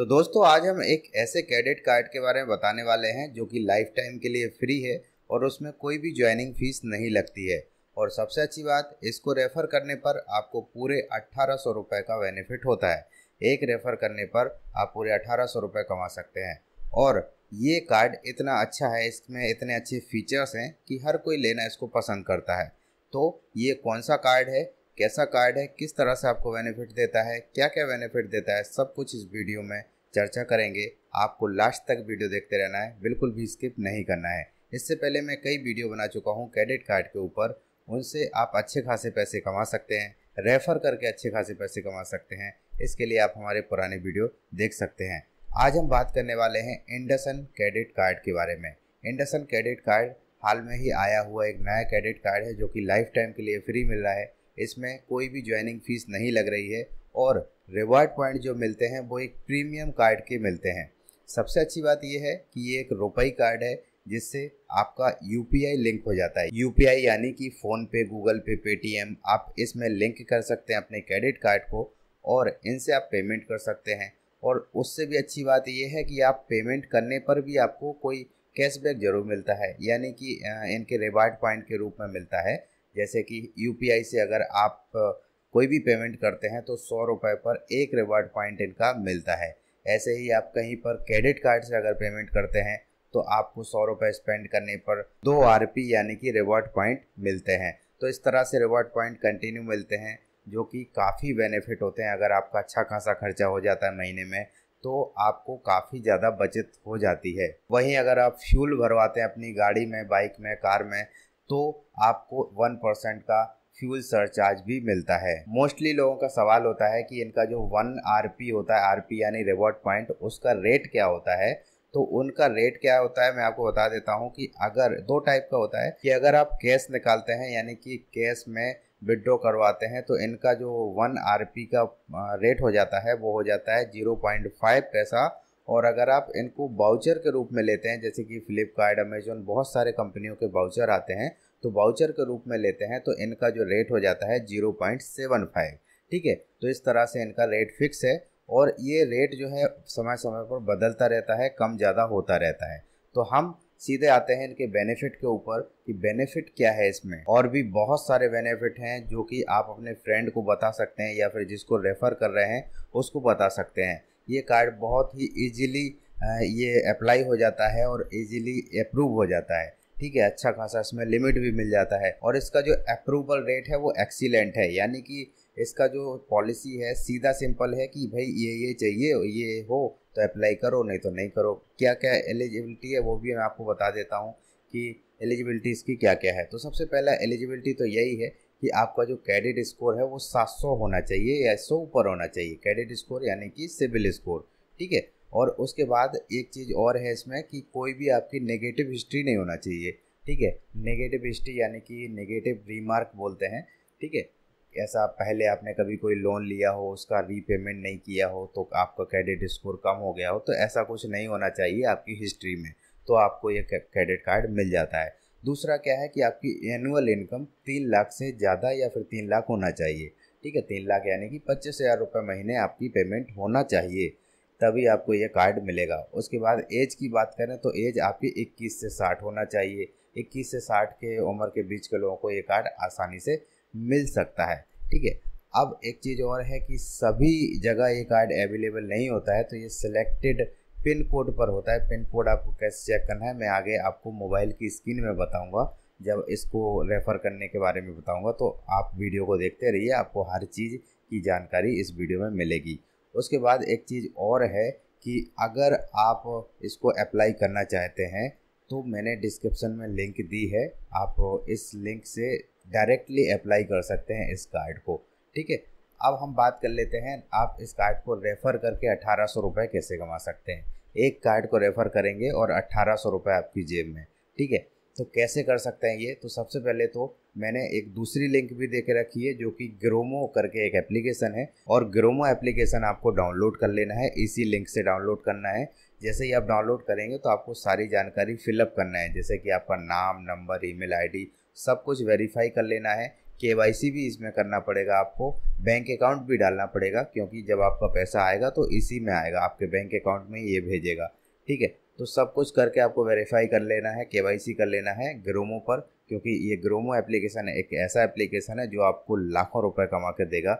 तो दोस्तों आज हम एक ऐसे कैडेट कार्ड के बारे में बताने वाले हैं जो कि लाइफ टाइम के लिए फ्री है और उसमें कोई भी ज्वाइनिंग फीस नहीं लगती है और सबसे अच्छी बात इसको रेफ़र करने पर आपको पूरे अट्ठारह सौ रुपये का बेनिफिट होता है एक रेफ़र करने पर आप पूरे अठारह सौ रुपये कमा सकते हैं और ये कार्ड इतना अच्छा है इसमें इतने अच्छे फीचर्स हैं कि हर कोई लेना इसको पसंद करता है तो ये कौन सा कार्ड है कैसा कार्ड है किस तरह से आपको बेनिफिट देता है क्या क्या बेनिफिट देता है सब कुछ इस वीडियो में चर्चा करेंगे आपको लास्ट तक वीडियो देखते रहना है बिल्कुल भी स्किप नहीं करना है इससे पहले मैं कई वीडियो बना चुका हूँ क्रेडिट कार्ड के ऊपर उनसे आप अच्छे खासे पैसे कमा सकते हैं रेफ़र करके अच्छे खासे पैसे कमा सकते हैं इसके लिए आप हमारे पुराने वीडियो देख सकते हैं आज हम बात करने वाले हैं इंडसन क्रेडिट कार्ड के बारे में इंडसन क्रेडिट कार्ड हाल में ही आया हुआ एक नया क्रेडिट कार्ड है जो कि लाइफ टाइम के लिए फ्री मिल रहा है इसमें कोई भी ज्वाइनिंग फ़ीस नहीं लग रही है और रिवॉर्ड पॉइंट जो मिलते हैं वो एक प्रीमियम कार्ड के मिलते हैं सबसे अच्छी बात यह है कि ये एक रुपई कार्ड है जिससे आपका यू लिंक हो जाता है यू यानी कि फ़ोन पे गूगल पे पेटीएम आप इसमें लिंक कर सकते हैं अपने क्रेडिट कार्ड को और इनसे आप पेमेंट कर सकते हैं और उससे भी अच्छी बात यह है कि आप पेमेंट करने पर भी आपको कोई कैशबैक जरूर मिलता है यानी कि इनके रिवार्ड पॉइंट के रूप में मिलता है जैसे कि यू से अगर आप कोई भी पेमेंट करते हैं तो सौ रुपये पर एक रिवार्ड पॉइंट इनका मिलता है ऐसे ही आप कहीं पर क्रेडिट कार्ड से अगर पेमेंट करते हैं तो आपको सौ रुपये स्पेंड करने पर दो आर यानी कि रिवॉर्ड पॉइंट मिलते हैं तो इस तरह से रिवॉर्ड पॉइंट कंटिन्यू मिलते हैं जो कि काफ़ी बेनिफिट होते हैं अगर आपका अच्छा खासा खर्चा हो जाता है महीने में तो आपको काफ़ी ज़्यादा बचत हो जाती है वहीं अगर आप फ्यूल भरवाते हैं अपनी गाड़ी में बाइक में कार में तो आपको वन परसेंट का फ्यूल सरचार्ज भी मिलता है मोस्टली लोगों का सवाल होता है कि इनका जो वन आर होता है आर यानी रिवॉर्ड पॉइंट उसका रेट क्या होता है तो उनका रेट क्या होता है मैं आपको बता देता हूँ कि अगर दो टाइप का होता है कि अगर आप कैश निकालते हैं यानी कि कैश में विड्रॉ करवाते हैं तो इनका जो वन आर का रेट हो जाता है वो हो जाता है जीरो पॉइंट फाइव पैसा और अगर आप इनको बाउचर के रूप में लेते हैं जैसे कि फ्लिपकार्ट अमेजोन बहुत सारे कंपनियों के बाउचर आते हैं तो वाउचर के रूप में लेते हैं तो इनका जो रेट हो जाता है जीरो पॉइंट सेवन फाइव ठीक है तो इस तरह से इनका रेट फिक्स है और ये रेट जो है समय समय पर बदलता रहता है कम ज़्यादा होता रहता है तो हम सीधे आते हैं इनके बेनिफिट के ऊपर कि बेनिफिट क्या है इसमें और भी बहुत सारे बेनिफिट हैं जो कि आप अपने फ्रेंड को बता सकते हैं या फिर जिसको रेफ़र कर रहे हैं उसको बता सकते हैं ये कार्ड बहुत ही ईजीली ये अप्लाई हो जाता है और ईजीली अप्रूव हो जाता है ठीक है अच्छा खासा इसमें लिमिट भी मिल जाता है और इसका जो अप्रूवल रेट है वो एक्सीलेंट है यानी कि इसका जो पॉलिसी है सीधा सिंपल है कि भाई ये ये चाहिए ये हो तो अप्लाई करो नहीं तो नहीं करो क्या क्या एलिजिबिलिटी है वो भी मैं आपको बता देता हूँ कि एलिजिबिलिटी इसकी क्या क्या है तो सबसे पहला एलिजिबिलिटी तो यही है कि आपका जो क्रेडिट स्कोर है वो 700 होना चाहिए या सौ ऊपर होना चाहिए क्रेडिट स्कोर यानी कि सिविल स्कोर ठीक है और उसके बाद एक चीज़ और है इसमें कि कोई भी आपकी नेगेटिव हिस्ट्री नहीं होना चाहिए ठीक है नेगेटिव हिस्ट्री यानी कि नेगेटिव रिमार्क बोलते हैं ठीक है ऐसा पहले आपने कभी कोई लोन लिया हो उसका रीपेमेंट नहीं किया हो तो आपका क्रेडिट स्कोर कम हो गया हो तो ऐसा कुछ नहीं होना चाहिए आपकी हिस्ट्री में तो आपको ये क्रेडिट कार्ड मिल जाता है दूसरा क्या है कि आपकी एनुअल इनकम तीन लाख से ज़्यादा या फिर तीन लाख होना चाहिए ठीक है तीन लाख यानी कि पच्चीस हज़ार रुपये महीने आपकी पेमेंट होना चाहिए तभी आपको ये कार्ड मिलेगा उसके बाद एज की बात करें तो एज आपकी 21 से 60 होना चाहिए 21 से 60 के उम्र के बीच के लोगों को ये कार्ड आसानी से मिल सकता है ठीक है अब एक चीज़ और है कि सभी जगह ये कार्ड अवेलेबल नहीं होता है तो ये सिलेक्टेड पिन कोड पर होता है पिन कोड आपको कैसे चेक करना है मैं आगे आपको मोबाइल की स्क्रीन में बताऊँगा जब इसको रेफ़र करने के बारे में बताऊँगा तो आप वीडियो को देखते रहिए आपको हर चीज़ की जानकारी इस वीडियो में मिलेगी उसके बाद एक चीज़ और है कि अगर आप इसको अप्लाई करना चाहते हैं तो मैंने डिस्क्रिप्शन में लिंक दी है आप इस लिंक से डायरेक्टली अप्लाई कर सकते हैं इस कार्ड को ठीक है अब हम बात कर लेते हैं आप इस कार्ड को रेफ़र करके अठारह सौ रुपये कैसे कमा सकते हैं एक कार्ड को रेफ़र करेंगे और अट्ठारह सौ रुपये आपकी जेब में ठीक है तो कैसे कर सकते हैं ये तो सबसे पहले तो मैंने एक दूसरी लिंक भी देख रखी है जो कि ग्रोमो करके एक एप्लीकेशन है और ग्रोमो एप्लीकेशन आपको डाउनलोड कर लेना है इसी लिंक से डाउनलोड करना है जैसे ही आप डाउनलोड करेंगे तो आपको सारी जानकारी फिलअप करना है जैसे कि आपका नाम नंबर ईमेल आईडी सब कुछ वेरीफाई कर लेना है के भी इसमें करना पड़ेगा आपको बैंक अकाउंट भी डालना पड़ेगा क्योंकि जब आपका पैसा आएगा तो इसी में आएगा आपके बैंक अकाउंट में ये भेजेगा ठीक है तो सब कुछ करके आपको वेरीफाई कर लेना है के कर लेना है ग्रोमो पर क्योंकि ये ग्रोमो एप्लीकेशन है एक ऐसा एप्लीकेशन है जो आपको लाखों रुपए कमा कर देगा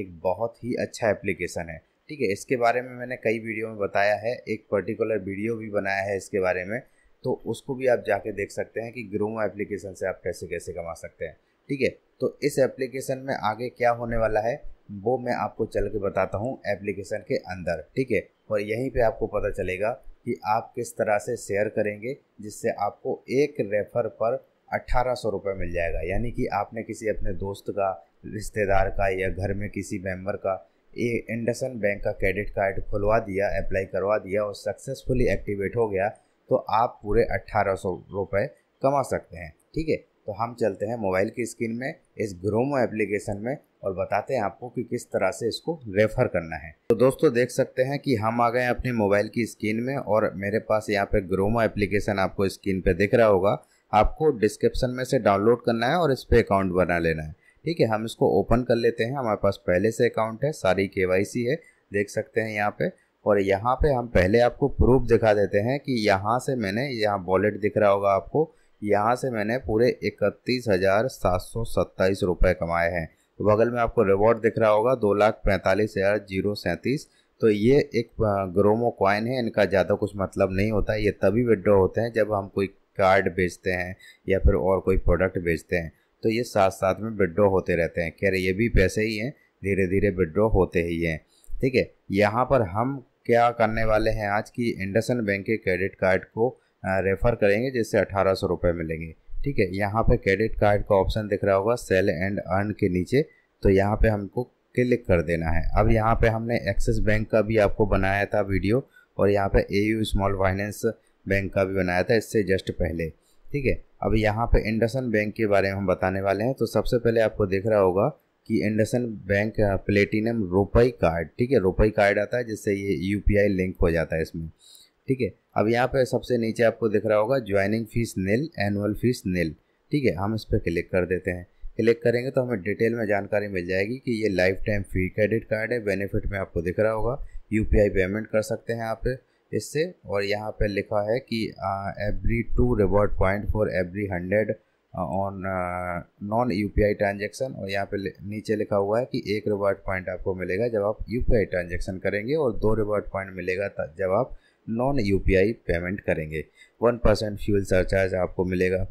एक बहुत ही अच्छा एप्लीकेशन है ठीक है इसके बारे में मैंने कई वीडियो में बताया है एक पर्टिकुलर वीडियो भी बनाया है इसके बारे में तो उसको भी आप जाके देख सकते हैं कि ग्रोमो एप्लीकेशन से आप पैसे कैसे कमा सकते हैं ठीक है तो इस एप्लीकेशन में आगे क्या होने वाला है वो मैं आपको चल के बताता हूँ एप्लीकेशन के अंदर ठीक है और यहीं पे आपको पता चलेगा कि आप किस तरह से शेयर करेंगे जिससे आपको एक रेफर पर अट्ठारह सौ रुपये मिल जाएगा यानी कि आपने किसी अपने दोस्त का रिश्तेदार का या घर में किसी मेंबर का ये इंडसन बैंक का क्रेडिट कार्ड खुलवा दिया अप्लाई करवा दिया और सक्सेसफुली एक्टिवेट हो गया तो आप पूरे अट्ठारह सौ रुपये कमा सकते हैं ठीक है तो हम चलते हैं मोबाइल की स्क्रीन में इस ग्रोमो एप्लीकेशन में और बताते हैं आपको कि किस तरह से इसको रेफर करना है तो दोस्तों देख सकते हैं कि हम आ गए अपने मोबाइल की स्क्रीन में और मेरे पास यहाँ पे ग्रोमो एप्लीकेशन आपको स्क्रीन पे दिख रहा होगा आपको डिस्क्रिप्शन में से डाउनलोड करना है और इस पर अकाउंट बना लेना है ठीक है हम इसको ओपन कर लेते हैं हमारे पास पहले से अकाउंट है सारी के है देख सकते हैं यहाँ पे और यहाँ पे हम पहले आपको प्रूफ दिखा देते हैं कि यहाँ से मैंने यहाँ वॉलेट दिख रहा होगा आपको यहाँ से मैंने पूरे इकतीस हज़ार सात सौ सत्ताईस रुपये कमाए हैं तो बगल में आपको रिवॉर्ड दिख रहा होगा दो लाख पैंतालीस हज़ार जीरो सैंतीस तो ये एक ग्रोमो कॉइन है इनका ज़्यादा कुछ मतलब नहीं होता ये तभी विड्रॉ होते हैं जब हम कोई कार्ड बेचते हैं या फिर और कोई प्रोडक्ट बेचते हैं तो ये साथ साथ में विड्रॉ होते रहते हैं खैर ये भी पैसे ही हैं धीरे धीरे विड्रॉ होते ही हैं ठीक है यहाँ पर हम क्या करने वाले हैं आज की इंडसन बैंक के क्रेडिट कार्ड को रेफ़र करेंगे जिससे अठारह सौ रुपये मिलेंगे ठीक है यहाँ पे क्रेडिट कार्ड का ऑप्शन दिख रहा होगा सेल एंड अर्न के नीचे तो यहाँ पे हमको क्लिक कर देना है अब यहाँ पे हमने एक्सिस बैंक का भी आपको बनाया था वीडियो और यहाँ पे A U small finance bank का भी बनाया था इससे जस्ट पहले ठीक है अब यहाँ पे इंडसन बैंक के बारे में हम बताने वाले हैं तो सबसे पहले आपको दिख रहा होगा कि IndusInd bank platinum RuPay card ठीक है रोपाई कार्ड आता है जिससे ये यू लिंक हो जाता है इसमें ठीक है अब यहाँ पे सबसे नीचे आपको दिख रहा होगा joining fees nil annual fees nil ठीक है हम इस पर क्लिक कर देते हैं क्लिक करेंगे तो हमें डिटेल में जानकारी मिल जाएगी कि ये lifetime free credit card है बेनिफिट में आपको दिख रहा होगा यू पेमेंट कर सकते हैं आप इससे और यहाँ पर लिखा है कि every two reward point for every hundred on non U P I transaction और यहाँ पे नीचे लिखा हुआ है कि एक रिवॉर्ड पॉइंट आपको मिलेगा जब आप यू पी आई ट्रांजेक्शन करेंगे और दो रिवॉर्ड पॉइंट मिलेगा जब आप नॉन यू पेमेंट करेंगे वन परसेंट फ्यूल सरचार्ज आपको मिलेगा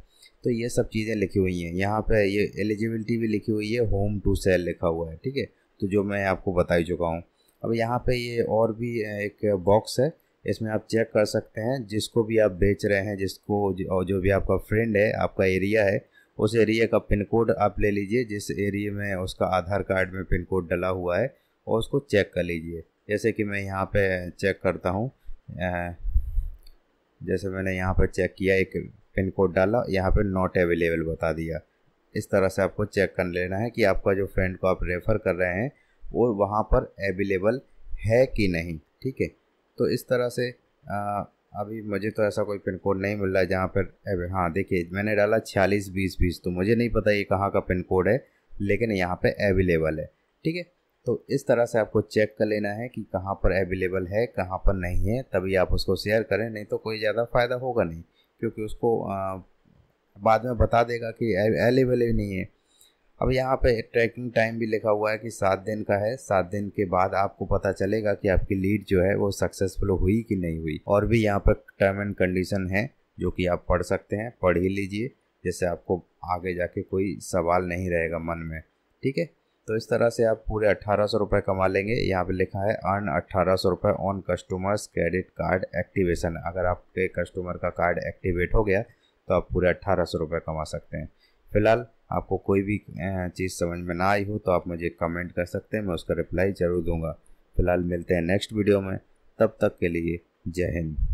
तो ये सब चीज़ें लिखी हुई हैं यहाँ पे ये एलिजिबिलिटी भी लिखी हुई है होम टू सेल लिखा हुआ है ठीक है तो जो मैं आपको बता ही चुका हूँ अब यहाँ पे ये और भी एक बॉक्स है इसमें आप चेक कर सकते हैं जिसको भी आप बेच रहे हैं जिसको जो, जो भी आपका फ्रेंड है आपका एरिया है उस एरिया का पिन कोड आप ले लीजिए जिस एरिया में उसका आधार कार्ड में पिन कोड डला हुआ है और उसको चेक कर लीजिए जैसे कि मैं यहाँ पे चेक करता हूँ जैसे मैंने यहाँ पर चेक किया एक पिन कोड डाला यहाँ पर नॉट अवेलेबल बता दिया इस तरह से आपको चेक कर लेना है कि आपका जो फ्रेंड को आप रेफ़र कर रहे हैं वो वहाँ पर अवेलेबल है कि नहीं ठीक है तो इस तरह से आ, अभी मुझे तो ऐसा कोई पिन कोड नहीं मिल रहा है जहाँ पर हाँ देखिए मैंने डाला छियालीस बीस बीस तो मुझे नहीं पता ये कहाँ का पिन कोड है लेकिन यहाँ पे अवेलेबल है ठीक है तो इस तरह से आपको चेक कर लेना है कि कहाँ पर अवेलेबल है कहाँ पर नहीं है तभी आप उसको शेयर करें नहीं तो कोई ज़्यादा फ़ायदा होगा नहीं क्योंकि उसको बाद में बता देगा कि अवेलेबल ही नहीं है अब यहाँ पे ट्रैकिंग टाइम भी लिखा हुआ है कि सात दिन का है सात दिन के बाद आपको पता चलेगा कि आपकी लीड जो है वो सक्सेसफुल हुई कि नहीं हुई और भी यहाँ पर टर्म एंड कंडीशन है जो कि आप पढ़ सकते हैं पढ़ ही लीजिए जैसे आपको आगे जाके कोई सवाल नहीं रहेगा मन में ठीक है तो इस तरह से आप पूरे अट्ठारह सौ रुपये कमा लेंगे यहाँ पे लिखा है अर्न अट्ठारह सौ रुपये on customers credit card activation अगर आपके कस्टमर का कार्ड एक्टिवेट हो गया तो आप पूरे अट्ठारह सौ रुपये कमा सकते हैं फिलहाल आपको कोई भी चीज़ समझ में ना आई हो तो आप मुझे कमेंट कर सकते हैं मैं उसका रिप्लाई ज़रूर दूंगा फिलहाल मिलते हैं नेक्स्ट वीडियो में तब तक के लिए जय हिंद